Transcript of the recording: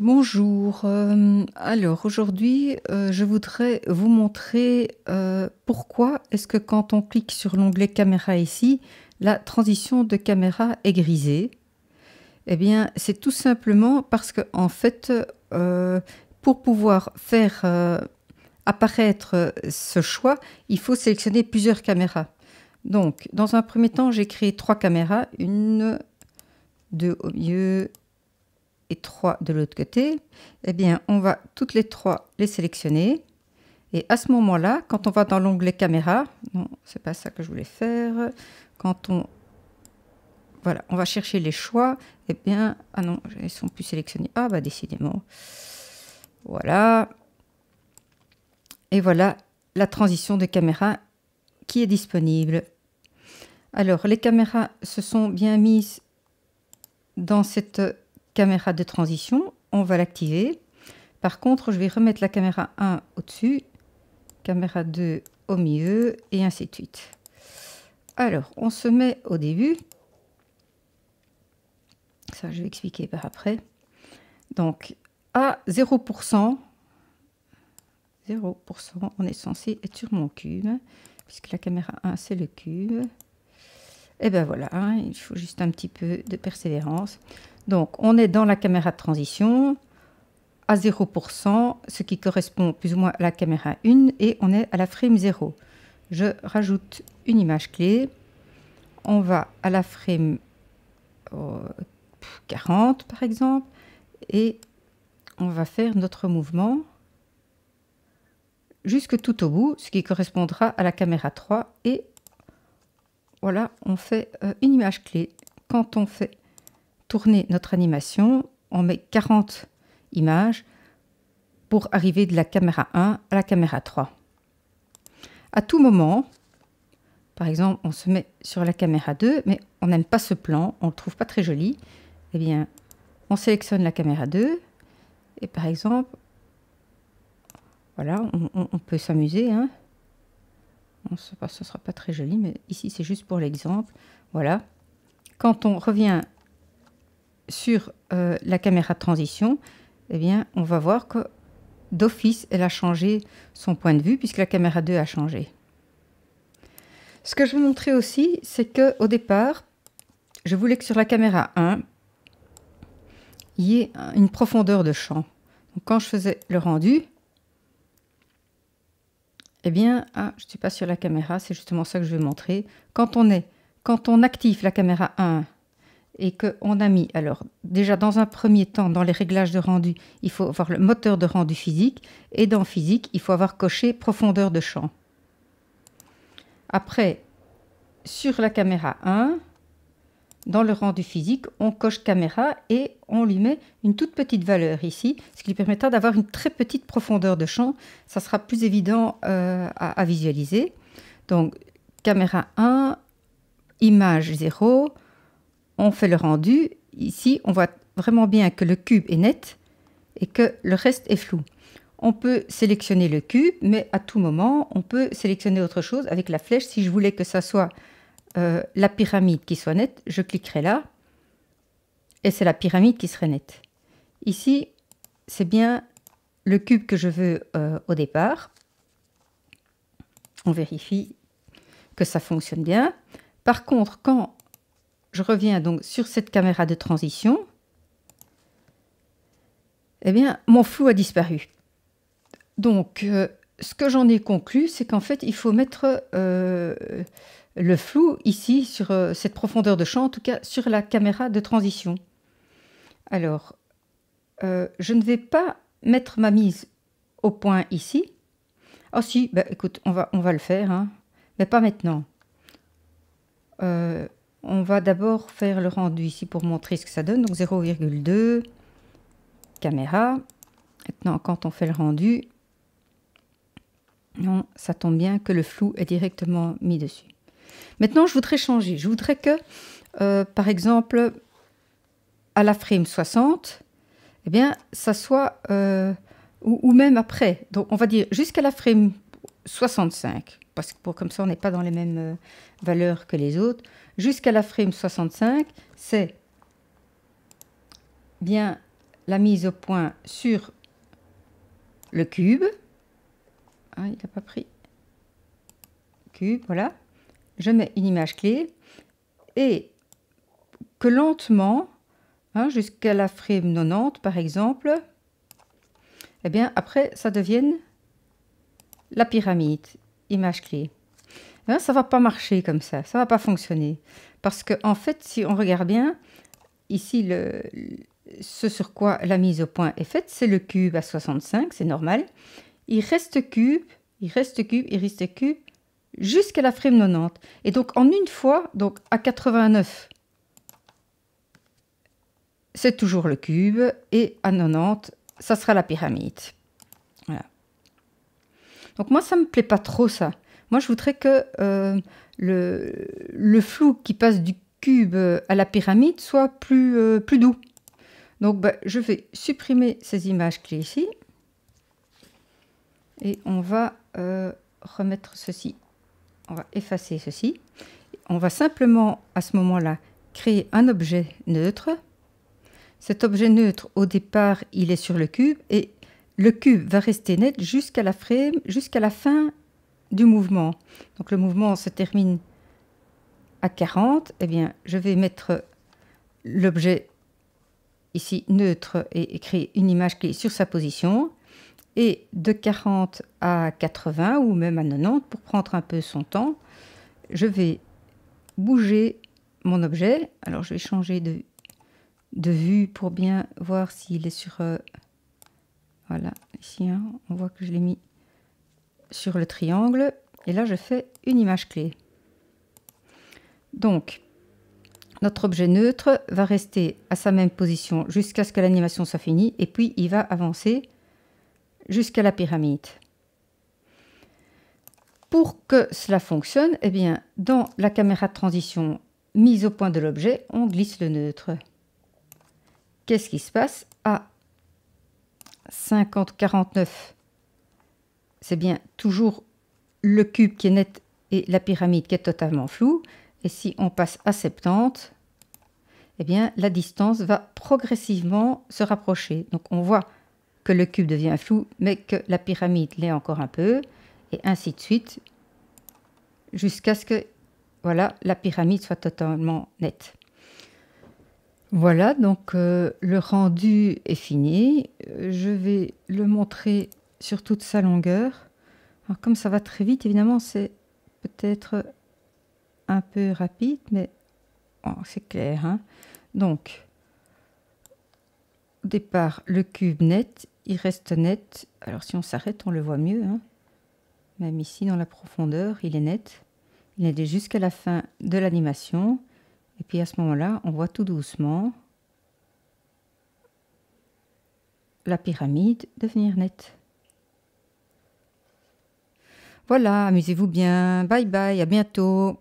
Bonjour. Euh, alors aujourd'hui, euh, je voudrais vous montrer euh, pourquoi est-ce que quand on clique sur l'onglet caméra ici, la transition de caméra est grisée. Eh bien, c'est tout simplement parce que en fait, pour pouvoir faire apparaître ce choix, il faut sélectionner plusieurs caméras. Donc, dans un premier temps, j'ai créé trois caméras, une, deux au milieu et trois de l'autre côté, eh bien, on va toutes les trois les sélectionner. Et à ce moment-là, quand on va dans l'onglet caméra, non, c'est pas ça que je voulais faire. Quand on voilà, on va chercher les choix, eh bien, ah non, ils sont plus sélectionnés. Ah bah décidément. Voilà. Et voilà la transition de caméra qui est disponible. Alors, les caméras se sont bien mises dans cette caméra de transition, on va l'activer. Par contre, je vais remettre la caméra 1 au-dessus, caméra 2 au milieu, et ainsi de suite. Alors, on se met au début. Ça, je vais expliquer par après. Donc, à 0%, 0%, on est censé être sur mon cube, puisque la caméra 1, c'est le cube. Et eh ben voilà, hein, il faut juste un petit peu de persévérance. Donc on est dans la caméra de transition à 0%, ce qui correspond plus ou moins à la caméra 1, et on est à la frame 0. Je rajoute une image clé, on va à la frame 40 euh, par exemple, et on va faire notre mouvement jusque tout au bout, ce qui correspondra à la caméra 3 et voilà, on fait euh, une image clé. Quand on fait tourner notre animation, on met 40 images pour arriver de la caméra 1 à la caméra 3. À tout moment, par exemple, on se met sur la caméra 2, mais on n'aime pas ce plan, on ne le trouve pas très joli. Eh bien, on sélectionne la caméra 2 et par exemple, voilà, on, on peut s'amuser. Hein ce ne sera pas très joli, mais ici c'est juste pour l'exemple. Voilà. Quand on revient sur euh, la caméra de transition, eh bien, on va voir que d'office, elle a changé son point de vue puisque la caméra 2 a changé. Ce que je vais montrer aussi, c'est que au départ, je voulais que sur la caméra 1, il y ait une profondeur de champ. Donc, quand je faisais le rendu, eh bien, ah, je ne suis pas sur la caméra, c'est justement ça que je vais montrer. Quand on est, quand on active la caméra 1 et qu'on a mis, alors déjà dans un premier temps, dans les réglages de rendu, il faut avoir le moteur de rendu physique et dans physique, il faut avoir coché profondeur de champ. Après, sur la caméra 1, dans le rendu physique, on coche caméra et on lui met une toute petite valeur ici, ce qui lui permettra d'avoir une très petite profondeur de champ. Ça sera plus évident euh, à, à, visualiser. Donc caméra 1, image 0, on fait le rendu. Ici, on voit vraiment bien que le cube est net et que le reste est flou. On peut sélectionner le cube, mais à tout moment, on peut sélectionner autre chose avec la flèche si je voulais que ça soit euh, la pyramide qui soit nette, je cliquerai là, et c'est la pyramide qui serait nette. Ici, c'est bien le cube que je veux euh, au départ. On vérifie que ça fonctionne bien. Par contre, quand je reviens donc sur cette caméra de transition, eh bien, mon flou a disparu. Donc, euh, ce que j'en ai conclu, c'est qu'en fait, il faut mettre le flou ici, sur euh, cette profondeur de champ, en tout cas sur la caméra de transition. Alors, euh, je ne vais pas mettre ma mise au point ici. Ah si, bah, écoute, on va, on va le faire, hein. mais pas maintenant. Euh, on va d'abord faire le rendu ici pour montrer ce que ça donne. Donc 0,2, caméra. Maintenant, quand on fait le rendu, non, ça tombe bien que le flou est directement mis dessus. Maintenant, je voudrais changer. Je voudrais que, euh, par exemple, à la frame 60, eh bien, ça soit, euh, ou, même après. Donc, on va dire jusqu'à la frame 65, parce que pour, comme ça, on n'est pas dans les mêmes euh, valeurs que les autres. Jusqu'à la frame 65, c'est bien la mise au point sur le cube. Ah, il n'a pas pris. Cube, voilà je mets une image clé et que lentement, hein, jusqu'à la frame 90 par exemple, eh bien après ça devienne la pyramide, image clé. Ça hein, ça va pas marcher comme ça, ça va pas fonctionner. Parce que en fait, si on regarde bien, ici, le, ce sur quoi la mise au point est faite, c'est le cube à 65, c'est normal. Il reste cube, il reste cube, il reste cube, jusqu'à la frame 90. Et donc en une fois, donc à 89, c'est toujours le cube, et à 90, ça sera la pyramide. Donc moi, ça ne me plaît pas trop ça. Moi, je voudrais que euh, le, flou qui passe du cube à la pyramide soit plus, euh, plus doux. Donc bah, je vais supprimer ces images clés ici. Et on va euh, remettre ceci on va effacer ceci. On va simplement à ce moment-là créer un objet neutre. Cet objet neutre, au départ, il est sur le cube et le cube va rester net jusqu'à la frame, jusqu'à la fin du mouvement. Donc le mouvement se termine à 40. Eh bien, je vais mettre l'objet ici neutre et créer une image qui est sur sa position. Et de 40 à 80 ou même à 90, pour prendre un peu son temps, je vais bouger mon objet. Alors je vais changer de, de vue pour bien voir s'il est sur... Euh, voilà, ici, hein, on voit que je l'ai mis sur le triangle. Et là, je fais une image clé. Donc, notre objet neutre va rester à sa même position jusqu'à ce que l'animation soit finie. Et puis, il va avancer jusqu'à la pyramide. Pour que cela fonctionne, eh bien, dans la caméra de transition mise au point de l'objet, on glisse le neutre. Qu'est-ce qui se passe À 50-49, ah, c'est bien toujours le cube qui est net et la pyramide qui est totalement floue. Et si on passe à 70, eh bien, la distance va progressivement se rapprocher. Donc on voit que le cube devient flou, mais que la pyramide l'est encore un peu, et ainsi de suite, jusqu'à ce que voilà, la pyramide soit totalement nette. Voilà, donc euh, le rendu est fini. Je vais le montrer sur toute sa longueur. comme ça va très vite, évidemment, c'est peut-être un peu rapide, mais oh, c'est clair. Hein. donc, au départ, le cube net, il reste net. Alors si on s'arrête, on le voit mieux. Hein. Même ici, dans la profondeur, il est net. Il est jusqu'à la fin de l'animation. Et puis à ce moment-là, on voit tout doucement la pyramide devenir nette. Voilà, amusez-vous bien. Bye bye, à bientôt.